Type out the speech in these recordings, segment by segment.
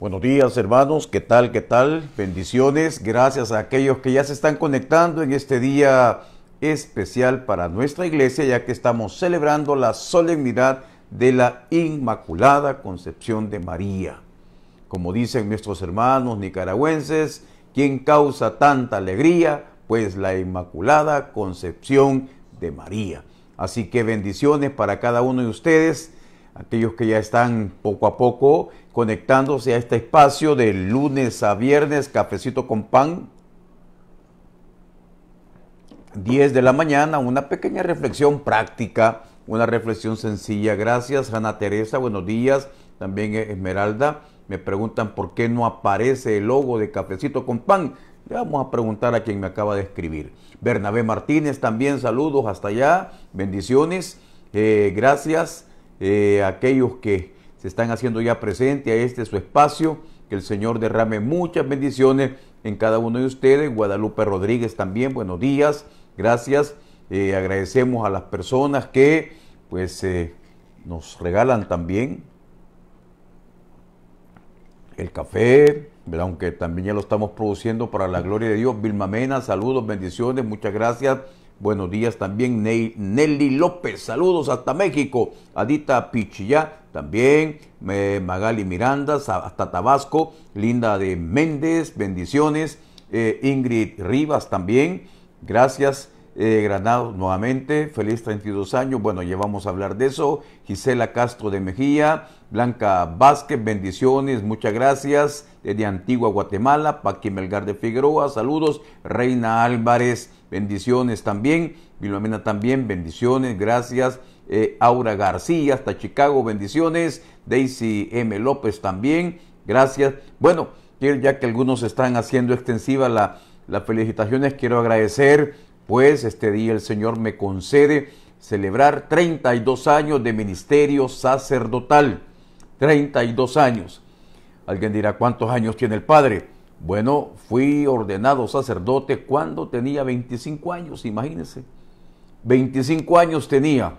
Buenos días hermanos, ¿qué tal? ¿Qué tal? Bendiciones, gracias a aquellos que ya se están conectando en este día especial para nuestra iglesia, ya que estamos celebrando la solemnidad de la Inmaculada Concepción de María. Como dicen nuestros hermanos nicaragüenses, ¿quién causa tanta alegría? Pues la Inmaculada Concepción de María. Así que bendiciones para cada uno de ustedes aquellos que ya están poco a poco conectándose a este espacio de lunes a viernes, cafecito con pan, 10 de la mañana, una pequeña reflexión práctica, una reflexión sencilla. Gracias, Ana Teresa, buenos días. También eh, Esmeralda, me preguntan por qué no aparece el logo de cafecito con pan. Le vamos a preguntar a quien me acaba de escribir. Bernabé Martínez también, saludos hasta allá, bendiciones, eh, gracias. Eh, aquellos que se están haciendo ya presente a este su espacio. Que el Señor derrame muchas bendiciones en cada uno de ustedes. Guadalupe Rodríguez también, buenos días, gracias. Eh, agradecemos a las personas que pues eh, nos regalan también el café, aunque también ya lo estamos produciendo para la gloria de Dios. Vilma Mena, saludos, bendiciones, muchas gracias. Buenos días también Nelly López, saludos hasta México, Adita Pichilla también, Magali Miranda hasta Tabasco, Linda de Méndez, bendiciones, eh, Ingrid Rivas también, gracias. Eh, Granados nuevamente, feliz 32 años, bueno, ya vamos a hablar de eso. Gisela Castro de Mejía, Blanca Vázquez, bendiciones, muchas gracias. Desde Antigua Guatemala, Paqui Melgar de Figueroa, saludos. Reina Álvarez, bendiciones también. Vilomena también, bendiciones, gracias. Eh, Aura García hasta Chicago, bendiciones. Daisy M. López también, gracias. Bueno, ya que algunos están haciendo extensiva la, las felicitaciones, quiero agradecer, pues este día el Señor me concede celebrar 32 años de ministerio sacerdotal. 32 años. Alguien dirá, ¿cuántos años tiene el Padre? Bueno, fui ordenado sacerdote cuando tenía 25 años, imagínense. 25 años tenía.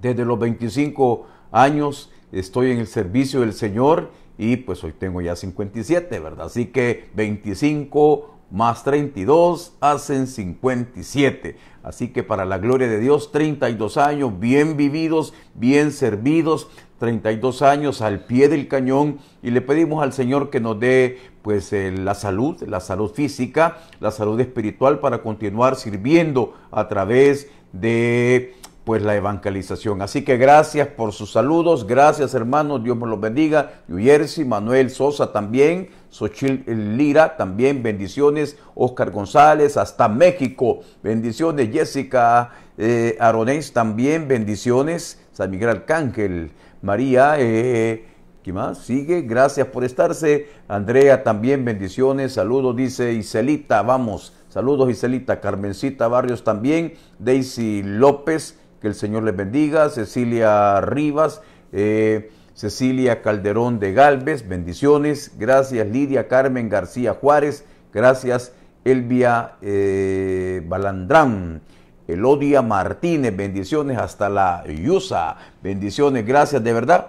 Desde los 25 años estoy en el servicio del Señor y pues hoy tengo ya 57, ¿verdad? Así que 25 más 32 hacen 57. Así que para la gloria de Dios, 32 años bien vividos, bien servidos, 32 años al pie del cañón y le pedimos al Señor que nos dé pues eh, la salud, la salud física, la salud espiritual para continuar sirviendo a través de pues la evangelización. Así que gracias por sus saludos, gracias hermanos, Dios me los bendiga. Yersi, Manuel Sosa también, Sochil Lira también, bendiciones, Oscar González, hasta México, bendiciones, Jessica eh, Aronés también, bendiciones, San Miguel Arcángel, María, eh, ¿qué más? Sigue, gracias por estarse, Andrea también, bendiciones, saludos, dice Iselita, vamos. Saludos Iselita, Carmencita Barrios también, Daisy López, que el Señor les bendiga. Cecilia Rivas, eh, Cecilia Calderón de Galvez, bendiciones. Gracias Lidia Carmen García Juárez, gracias Elvia eh, Balandrán. Elodia Martínez, bendiciones hasta la Yusa, bendiciones, gracias de verdad.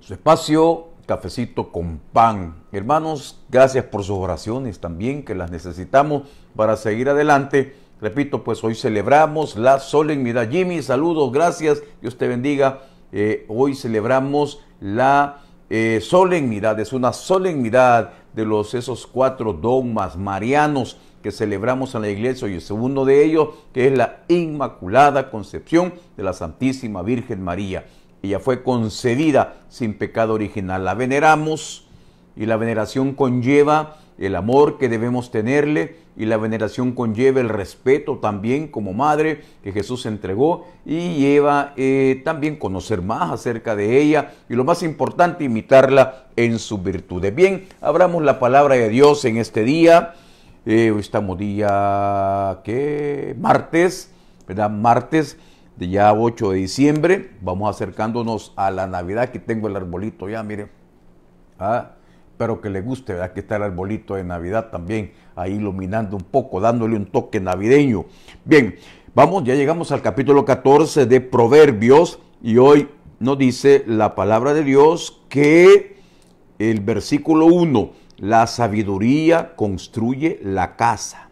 Su espacio, cafecito con pan. Hermanos, gracias por sus oraciones también, que las necesitamos para seguir adelante Repito, pues hoy celebramos la solemnidad. Jimmy, saludos, gracias, Dios te bendiga. Eh, hoy celebramos la eh, solemnidad, es una solemnidad de los esos cuatro dogmas marianos que celebramos en la iglesia y el segundo de ellos que es la Inmaculada Concepción de la Santísima Virgen María. Ella fue concebida sin pecado original. La veneramos y la veneración conlleva el amor que debemos tenerle y la veneración conlleva el respeto también como madre que Jesús entregó y lleva eh, también conocer más acerca de ella y lo más importante, imitarla en sus virtudes. Bien, abramos la palabra de Dios en este día. Eh, hoy estamos día, ¿qué? Martes, ¿verdad? Martes de ya 8 de diciembre. Vamos acercándonos a la Navidad. que tengo el arbolito ya, mire, Ah, Espero que le guste, ¿verdad? Que está el arbolito de Navidad también, ahí iluminando un poco, dándole un toque navideño. Bien, vamos, ya llegamos al capítulo 14 de Proverbios y hoy nos dice la palabra de Dios que el versículo 1, la sabiduría construye la casa,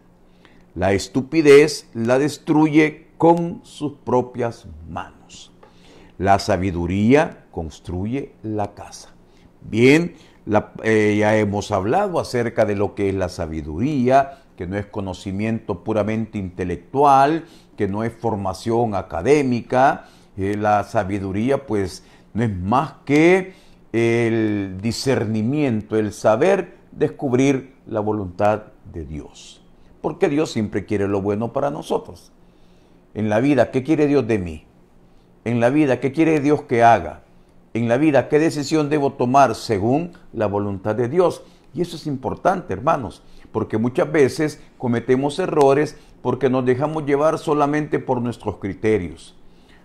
la estupidez la destruye con sus propias manos. La sabiduría construye la casa. Bien, eh, ya hemos hablado acerca de lo que es la sabiduría, que no es conocimiento puramente intelectual, que no es formación académica. Eh, la sabiduría pues no es más que el discernimiento, el saber descubrir la voluntad de Dios. Porque Dios siempre quiere lo bueno para nosotros. En la vida, ¿qué quiere Dios de mí? En la vida, ¿qué quiere Dios que haga? en la vida, qué decisión debo tomar según la voluntad de Dios. Y eso es importante, hermanos, porque muchas veces cometemos errores porque nos dejamos llevar solamente por nuestros criterios,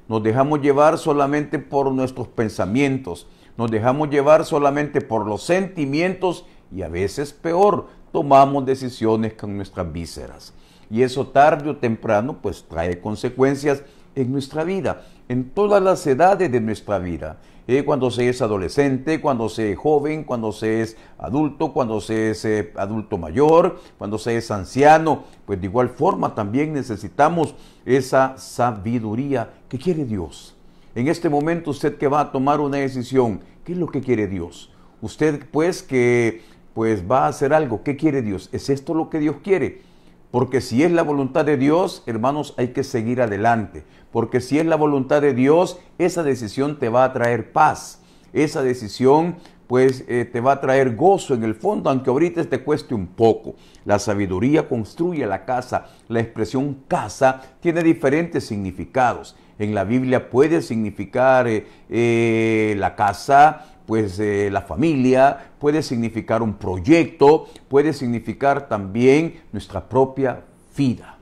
nos dejamos llevar solamente por nuestros pensamientos, nos dejamos llevar solamente por los sentimientos y a veces peor, tomamos decisiones con nuestras vísceras. Y eso tarde o temprano pues trae consecuencias en nuestra vida, en todas las edades de nuestra vida. Eh, cuando se es adolescente, cuando se es joven, cuando se es adulto, cuando se es eh, adulto mayor, cuando se es anciano, pues de igual forma también necesitamos esa sabiduría que quiere Dios. En este momento usted que va a tomar una decisión, ¿qué es lo que quiere Dios? Usted pues que pues va a hacer algo, ¿qué quiere Dios? ¿Es esto lo que Dios quiere? Porque si es la voluntad de Dios, hermanos, hay que seguir adelante. Porque si es la voluntad de Dios, esa decisión te va a traer paz. Esa decisión pues eh, te va a traer gozo en el fondo, aunque ahorita te cueste un poco. La sabiduría construye la casa. La expresión casa tiene diferentes significados. En la Biblia puede significar eh, eh, la casa, pues eh, la familia, puede significar un proyecto, puede significar también nuestra propia vida.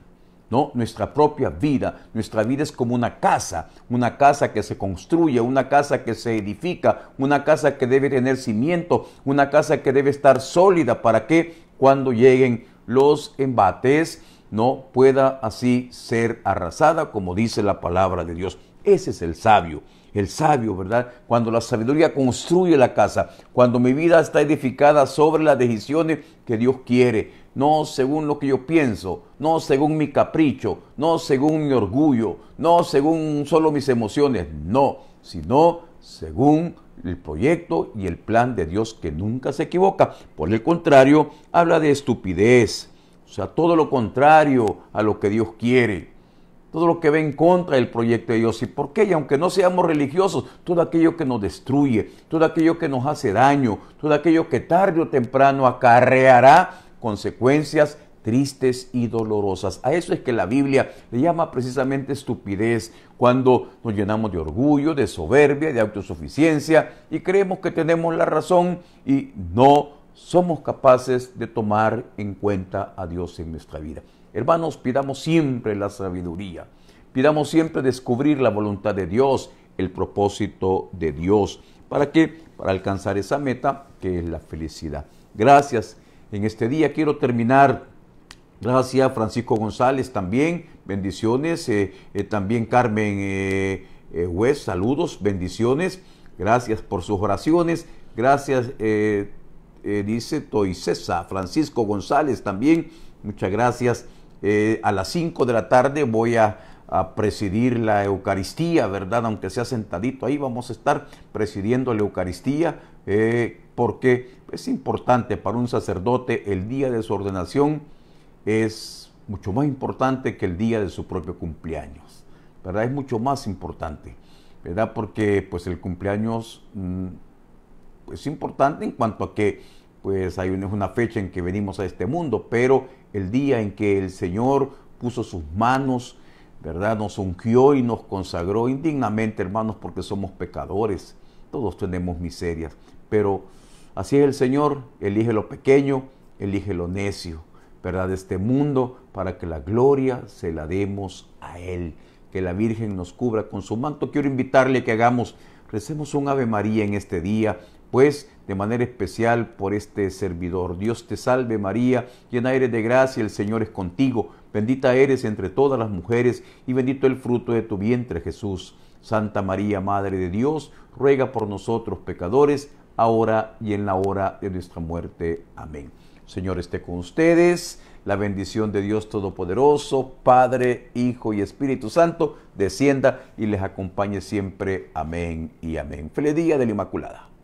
¿No? Nuestra propia vida. Nuestra vida es como una casa, una casa que se construye, una casa que se edifica, una casa que debe tener cimiento, una casa que debe estar sólida para que cuando lleguen los embates no pueda así ser arrasada, como dice la palabra de Dios. Ese es el sabio el sabio, ¿verdad? Cuando la sabiduría construye la casa, cuando mi vida está edificada sobre las decisiones que Dios quiere, no según lo que yo pienso, no según mi capricho, no según mi orgullo, no según solo mis emociones, no, sino según el proyecto y el plan de Dios que nunca se equivoca. Por el contrario, habla de estupidez, o sea, todo lo contrario a lo que Dios quiere todo lo que ve en contra del proyecto de Dios. ¿Y por qué? Y aunque no seamos religiosos, todo aquello que nos destruye, todo aquello que nos hace daño, todo aquello que tarde o temprano acarreará consecuencias tristes y dolorosas. A eso es que la Biblia le llama precisamente estupidez, cuando nos llenamos de orgullo, de soberbia, de autosuficiencia y creemos que tenemos la razón y no somos capaces de tomar en cuenta a Dios en nuestra vida. Hermanos, pidamos siempre la sabiduría, pidamos siempre descubrir la voluntad de Dios, el propósito de Dios. ¿Para qué? Para alcanzar esa meta que es la felicidad. Gracias. En este día quiero terminar. Gracias Francisco González también. Bendiciones. Eh, eh, también Carmen eh, eh saludos, bendiciones. Gracias por sus oraciones. Gracias eh, dice Toicesa, Francisco González también, muchas gracias. Eh, a las 5 de la tarde voy a, presidir la Eucaristía, ¿verdad? Aunque sea sentadito ahí, vamos a estar presidiendo la Eucaristía, eh, porque es importante para un sacerdote el día de su ordenación, es mucho más importante que el día de su propio cumpleaños, ¿verdad? Es mucho más importante, ¿verdad? Porque pues el cumpleaños mm, es importante en cuanto a que pues hay una, fecha en que venimos a este mundo, pero el día en que el Señor puso sus manos, ¿verdad? Nos ungió y nos consagró indignamente, hermanos, porque somos pecadores, todos tenemos miserias, pero así es el Señor, elige lo pequeño, elige lo necio, ¿verdad? De este mundo, para que la gloria se la demos a Él, que la Virgen nos cubra con su manto. Quiero invitarle que hagamos, recemos un Ave María en este día, pues de manera especial por este servidor. Dios te salve María, llena eres de gracia, el Señor es contigo, bendita eres entre todas las mujeres y bendito el fruto de tu vientre Jesús. Santa María, Madre de Dios, ruega por nosotros pecadores, ahora y en la hora de nuestra muerte. Amén. Señor esté con ustedes, la bendición de Dios Todopoderoso, Padre, Hijo y Espíritu Santo, descienda y les acompañe siempre. Amén y amén. Feliz día de la Inmaculada.